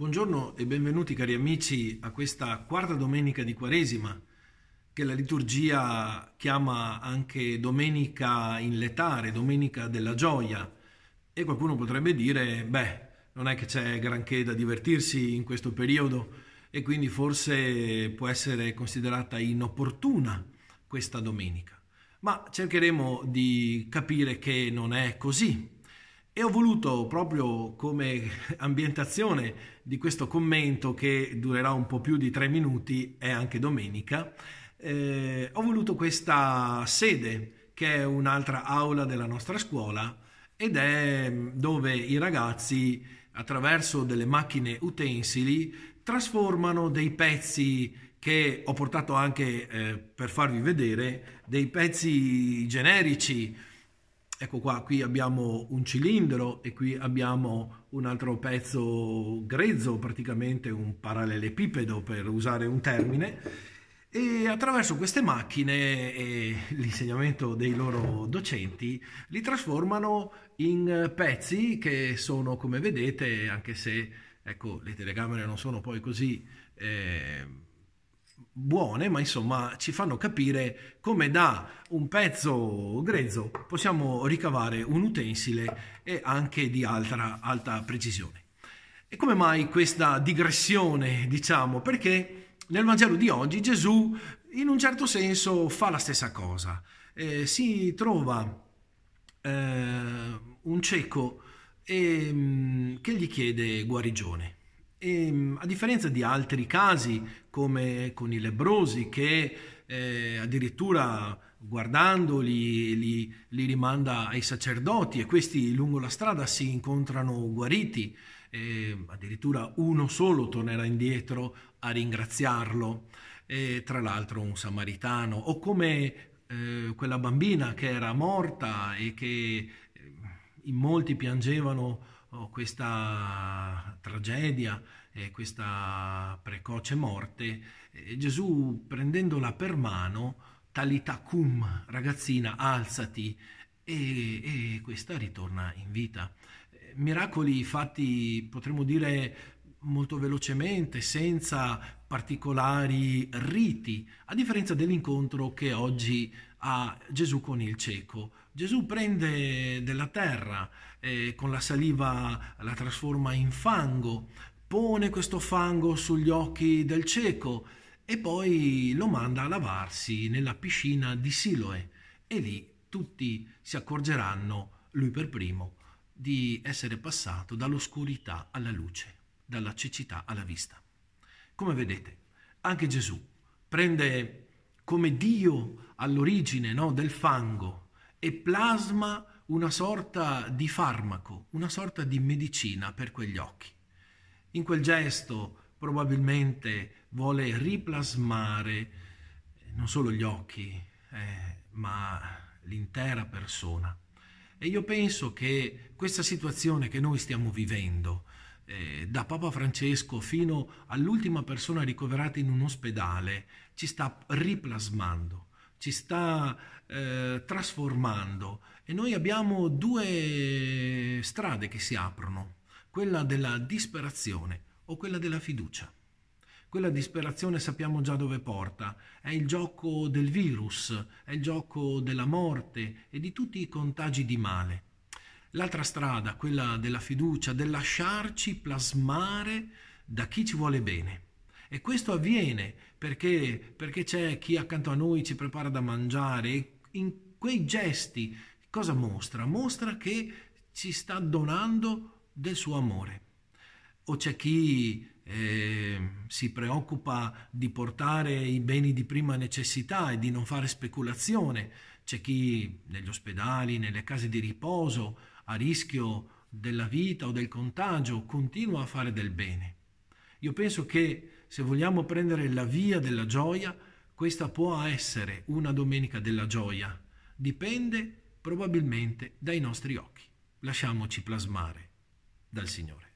Buongiorno e benvenuti cari amici a questa quarta domenica di Quaresima che la liturgia chiama anche domenica in letare, domenica della gioia e qualcuno potrebbe dire beh non è che c'è granché da divertirsi in questo periodo e quindi forse può essere considerata inopportuna questa domenica ma cercheremo di capire che non è così e ho voluto proprio come ambientazione di questo commento che durerà un po' più di tre minuti, è anche domenica, eh, ho voluto questa sede che è un'altra aula della nostra scuola ed è mm, dove i ragazzi attraverso delle macchine utensili trasformano dei pezzi che ho portato anche eh, per farvi vedere, dei pezzi generici ecco qua, qui abbiamo un cilindro e qui abbiamo un altro pezzo grezzo, praticamente un parallelepipedo per usare un termine. E attraverso queste macchine e eh, l'insegnamento dei loro docenti li trasformano in pezzi che sono, come vedete, anche se ecco, le telecamere non sono poi così... Eh, buone, ma insomma ci fanno capire come da un pezzo grezzo possiamo ricavare un utensile e anche di altra, alta precisione. E come mai questa digressione, diciamo? Perché nel Vangelo di oggi Gesù in un certo senso fa la stessa cosa. Eh, si trova eh, un cieco e, ehm, che gli chiede guarigione. E, ehm, a differenza di altri casi come con i lebrosi che eh, addirittura guardandoli li, li, rimanda ai sacerdoti e questi lungo la strada si incontrano guariti, eh, addirittura uno solo tornerà indietro a ringraziarlo, eh, tra l'altro un samaritano, o come eh, quella bambina che era morta e che ehm, in molti piangevano oh, questa tragedia, eh, questa precoce morte, eh, Gesù prendendola per mano, talita cum, ragazzina, alzati, e, e questa ritorna in vita. Eh, miracoli fatti, potremmo dire, molto velocemente, senza particolari riti, a differenza dell'incontro che oggi ha Gesù con il cieco, Gesù prende della terra e con la saliva la trasforma in fango, pone questo fango sugli occhi del cieco e poi lo manda a lavarsi nella piscina di Siloe e lì tutti si accorgeranno, lui per primo, di essere passato dall'oscurità alla luce, dalla cecità alla vista. Come vedete, anche Gesù prende come Dio all'origine no, del fango, e plasma una sorta di farmaco, una sorta di medicina per quegli occhi. In quel gesto probabilmente vuole riplasmare eh, non solo gli occhi, eh, ma l'intera persona. E io penso che questa situazione che noi stiamo vivendo, eh, da Papa Francesco fino all'ultima persona ricoverata in un ospedale, ci sta riplasmando ci sta eh, trasformando e noi abbiamo due strade che si aprono, quella della disperazione o quella della fiducia. Quella disperazione sappiamo già dove porta, è il gioco del virus, è il gioco della morte e di tutti i contagi di male. L'altra strada, quella della fiducia, del lasciarci plasmare da chi ci vuole bene e questo avviene perché, perché c'è chi accanto a noi ci prepara da mangiare in quei gesti cosa mostra? Mostra che ci sta donando del suo amore. O c'è chi eh, si preoccupa di portare i beni di prima necessità e di non fare speculazione, c'è chi negli ospedali, nelle case di riposo, a rischio della vita o del contagio, continua a fare del bene. Io penso che se vogliamo prendere la via della gioia, questa può essere una domenica della gioia. Dipende probabilmente dai nostri occhi. Lasciamoci plasmare dal Signore.